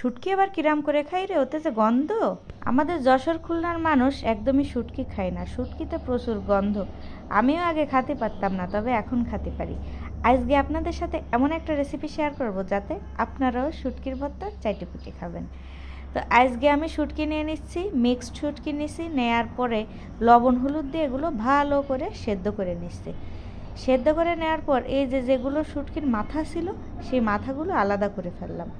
শুটকি আবার কিরাম করে খাই রে ওতে যে গন্ধ আমাদের যশোর খুলনার মানুষ একদমই শুটকি খায় না শুটকিতে প্রচুর গন্ধ আমিও আগে খাতে পারতাম না তবে এখন খাতে পারি আজকে আপনাদের সাথে এমন একটা রেসিপি শেয়ার করব যাতে আপনারাও শুটকির ভর্তা চাইটিপুটি খাবেন তো আজকে আমি শুটকি নিয়ে নিচ্ছি মিক্সড শুটকি নিছি নেয়ার পরে লবণ হলুদ দিয়ে এগুলো ভালো করে সেদ্ধ করে নিচ্ছি সেদ্ধ করে নেওয়ার পর এই যে যেগুলো শুটকির মাথা ছিল সেই মাথাগুলো আলাদা করে ফেললাম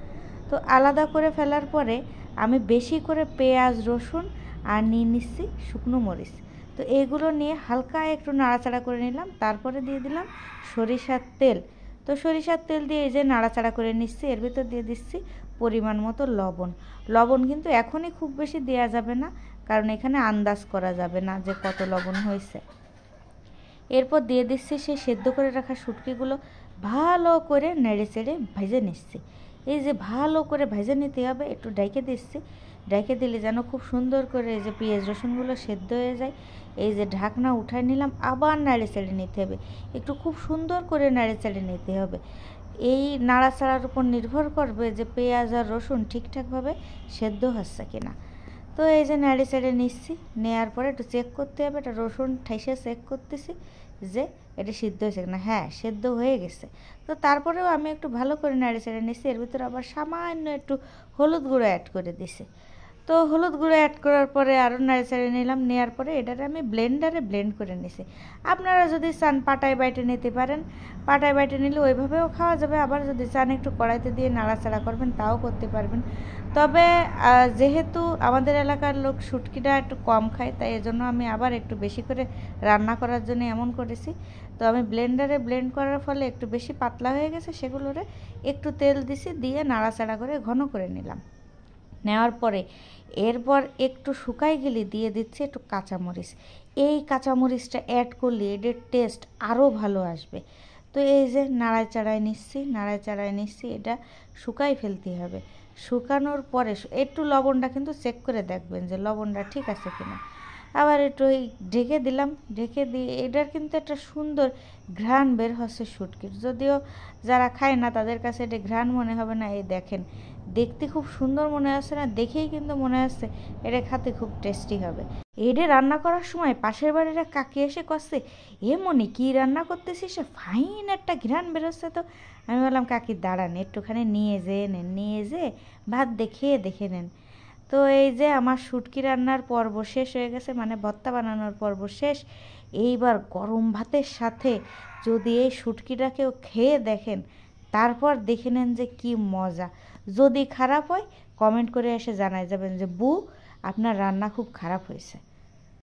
তো আলাদা করে ফেলার পরে আমি বেশি করে পেঁয়াজ রসুন আর নিয়ে নিচ্ছি শুকনো মরিচ তো এগুলো নিয়ে হালকা একটু নাড়াচাড়া করে নিলাম তারপরে দিয়ে দিলাম সরিষার তেল তো সরিষার তেল দিয়ে এই যে নাড়াচাড়া করে নিচ্ছি এর ভিতর দিয়ে দিচ্ছি পরিমাণ মতো লবণ লবণ কিন্তু এখনই খুব বেশি দেয়া যাবে না কারণ এখানে আন্দাজ করা যাবে না যে কত লবণ হয়েছে এরপর দিয়ে দিচ্ছি সে সেদ্ধ করে রাখা শুটকিগুলো ভালো করে নেড়ে চেড়ে ভেজে নিচ্ছি এই যে ভালো করে ভেজে নিতে হবে একটু ডাইকে দিচ্ছি ডাইকে দিলে যেন খুব সুন্দর করে এই যে পেঁয়াজ রসুনগুলো সেদ্ধ হয়ে যায় এই যে ঢাকনা উঠায় নিলাম আবার নাড়ে চেড়ে নিতে হবে একটু খুব সুন্দর করে নাড়ে চেড়ে নিতে হবে এই নাড়াচাড়ার উপর নির্ভর করবে যে পেঁয়াজ আর রসুন ঠিকঠাকভাবে সেদ্ধ হচ্ছে কিনা তো এই যে নাড়ি ছেড়ে নিচ্ছি নেওয়ার পরে একটু চেক করতে হবে এটা রসুন ঠাইসে চেক করতেছি যে এটা সিদ্ধ হয়েছে না হ্যাঁ সেদ্ধ হয়ে গেছে তো তারপরেও আমি একটু ভালো করে নাড়ি ছেড়ে নিচ্ছি এর ভিতরে আবার সামান্য একটু হলুদ গুঁড়ো অ্যাড করে দিছি তো হলুদ গুঁড়ো অ্যাড করার পরে আরও নাড়াচাড়ে নিলাম নেওয়ার পরে এটারে আমি ব্লেন্ডারে ব্লেন্ড করে নিছি আপনারা যদি চান পাটায় বাইটে নিতে পারেন পাটায় বাইটে নিলে ওইভাবেও খাওয়া যাবে আবার যদি চান একটু কড়াইতে দিয়ে নাড়াচাড়া করবেন তাও করতে পারবেন তবে যেহেতু আমাদের এলাকার লোক শুটকিটা একটু কম খায় তাই এজন্য আমি আবার একটু বেশি করে রান্না করার জন্য এমন করেছি তো আমি ব্লেন্ডারে ব্লেন্ড করার ফলে একটু বেশি পাতলা হয়ে গেছে সেগুলোরে একটু তেল দিছি দিয়ে নাড়াচাড়া করে ঘন করে নিলাম নেওয়ার পরে এরপর একটু শুকাই গেলে দিয়ে দিচ্ছে একটু কাঁচামরিচ এই কাঁচামরিচটা অ্যাড করলে এদের টেস্ট আরও ভালো আসবে তো এই যে নাড়ায় চাড়ায় নিচ্ছি নাড়ায় চাড়ায় নিচ্ছি এটা শুকাই ফেলতে হবে শুকানোর পরে একটু লবণটা কিন্তু চেক করে দেখবেন যে লবণটা ঠিক আছে কিনা আবার একটু ওই ঢেকে দিলাম ঢেকে দিয়ে এটার কিন্তু একটা সুন্দর ঘ্রাণ বের হচ্ছে শুটকির যদিও যারা খায় না তাদের কাছে এটা ঘ্রাণ মনে হবে না এই দেখেন দেখতে খুব সুন্দর মনে আসছে না দেখেই কিন্তু মনে আসছে এটা খাতে খুব টেস্টি হবে এটা রান্না করার সময় পাশের বাড়ির এক কাকি এসে কষছে এ মনে কি রান্না করতেছি সে ফাইন একটা ঘ্রাণ বেরোচ্ছে তো আমি বললাম কাকি দাঁড়ান একটুখানি নিয়ে যেয়ে নেন নিয়ে যেয়ে ভাত দেখে দেখে নেন তো এই যে আমার শুটকি রান্নার পর্ব শেষ হয়ে গেছে মানে ভত্তা বানানোর পর্ব শেষ এইবার গরম ভাতের সাথে যদি এই সুটকিটাকেও খেয়ে দেখেন তারপর দেখে নেন যে কি মজা যদি খারাপ হয় কমেন্ট করে এসে জানাই যাবেন যে বু আপনার রান্না খুব খারাপ হয়েছে